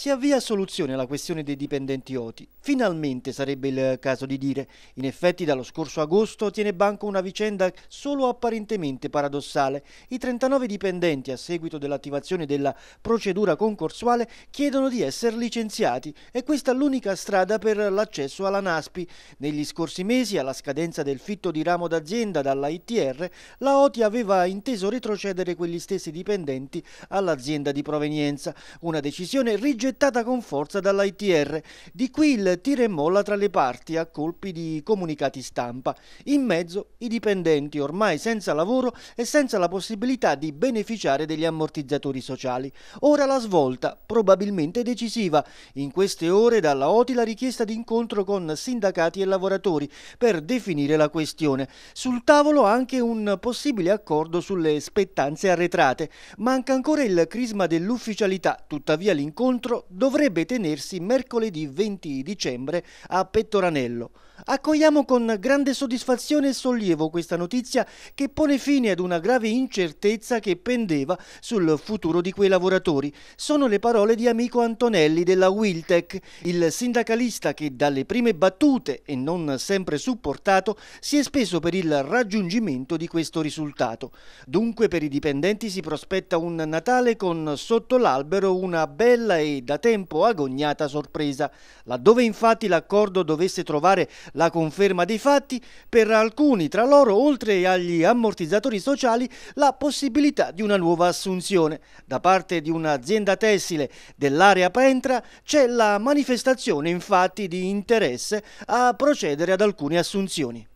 Si avvia soluzione alla questione dei dipendenti OTI. Finalmente sarebbe il caso di dire. In effetti dallo scorso agosto tiene banco una vicenda solo apparentemente paradossale. I 39 dipendenti a seguito dell'attivazione della procedura concorsuale chiedono di essere licenziati e questa è l'unica strada per l'accesso alla NASPI. Negli scorsi mesi, alla scadenza del fitto di ramo d'azienda dalla ITR, la OTI aveva inteso retrocedere quegli stessi dipendenti all'azienda di provenienza. Una decisione rigida gettata con forza dall'ITR. Di qui il tira e molla tra le parti a colpi di comunicati stampa. In mezzo i dipendenti ormai senza lavoro e senza la possibilità di beneficiare degli ammortizzatori sociali. Ora la svolta, probabilmente decisiva. In queste ore dalla OTI la richiesta di incontro con sindacati e lavoratori per definire la questione. Sul tavolo anche un possibile accordo sulle spettanze arretrate. Manca ancora il crisma dell'ufficialità, tuttavia l'incontro dovrebbe tenersi mercoledì 20 dicembre a Pettoranello. Accogliamo con grande soddisfazione e sollievo questa notizia che pone fine ad una grave incertezza che pendeva sul futuro di quei lavoratori. Sono le parole di amico Antonelli della Wiltec, il sindacalista che dalle prime battute e non sempre supportato si è speso per il raggiungimento di questo risultato. Dunque per i dipendenti si prospetta un Natale con sotto l'albero una bella e da tempo agognata sorpresa. Laddove infatti l'accordo dovesse trovare la conferma dei fatti, per alcuni tra loro, oltre agli ammortizzatori sociali, la possibilità di una nuova assunzione. Da parte di un'azienda tessile dell'area Pentra c'è la manifestazione infatti di interesse a procedere ad alcune assunzioni.